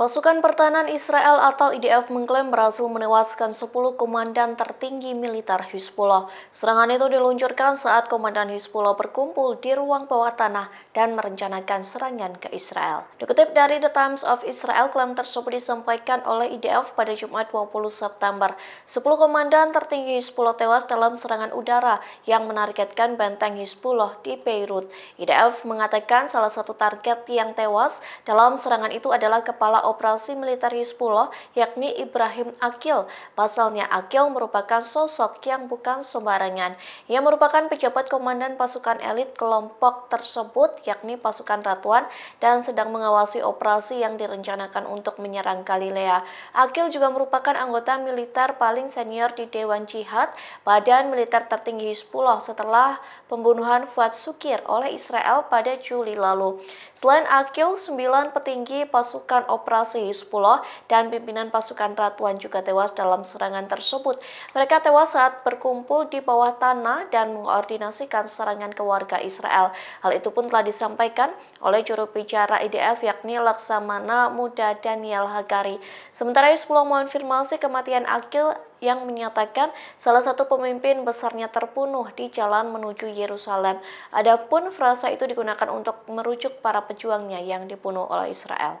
Pasukan Pertahanan Israel atau IDF mengklaim berhasil menewaskan 10 komandan tertinggi militer Hizbullah. Serangan itu diluncurkan saat komandan Hizbullah berkumpul di ruang bawah tanah dan merencanakan serangan ke Israel. Dikutip dari The Times of Israel, klaim tersebut disampaikan oleh IDF pada Jumat 20 September. 10 komandan tertinggi Hizbullah tewas dalam serangan udara yang menargetkan benteng Hizbullah di Beirut. IDF mengatakan salah satu target yang tewas dalam serangan itu adalah kepala operasi militer Hizbullah yakni Ibrahim Akil. Pasalnya Akil merupakan sosok yang bukan sembarangan. Ia merupakan pejabat komandan pasukan elit kelompok tersebut yakni pasukan ratuan dan sedang mengawasi operasi yang direncanakan untuk menyerang Galilea. Akil juga merupakan anggota militer paling senior di Dewan Jihad, badan militer tertinggi Hizbullah setelah pembunuhan Fuad Sukir oleh Israel pada Juli lalu. Selain Akil, sembilan petinggi pasukan operasi operasi dan pimpinan pasukan Ratuan juga tewas dalam serangan tersebut. Mereka tewas saat berkumpul di bawah tanah dan mengoordinasikan serangan ke warga Israel. Hal itu pun telah disampaikan oleh juru bicara IDF yakni Laksamana Muda Daniel Hagari. Sementara mohon mengonfirmasi kematian Akil yang menyatakan salah satu pemimpin besarnya terbunuh di jalan menuju Yerusalem. Adapun frasa itu digunakan untuk merujuk para pejuangnya yang dibunuh oleh Israel.